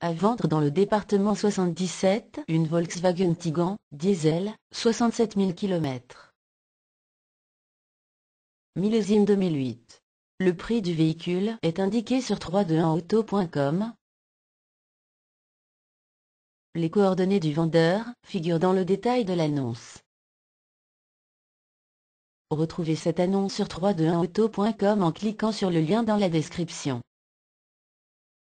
À vendre dans le département 77, une Volkswagen Tiguan, diesel, 67 000 km. Millésime 2008. Le prix du véhicule est indiqué sur 321auto.com. Les coordonnées du vendeur figurent dans le détail de l'annonce. Retrouvez cette annonce sur 321auto.com en cliquant sur le lien dans la description.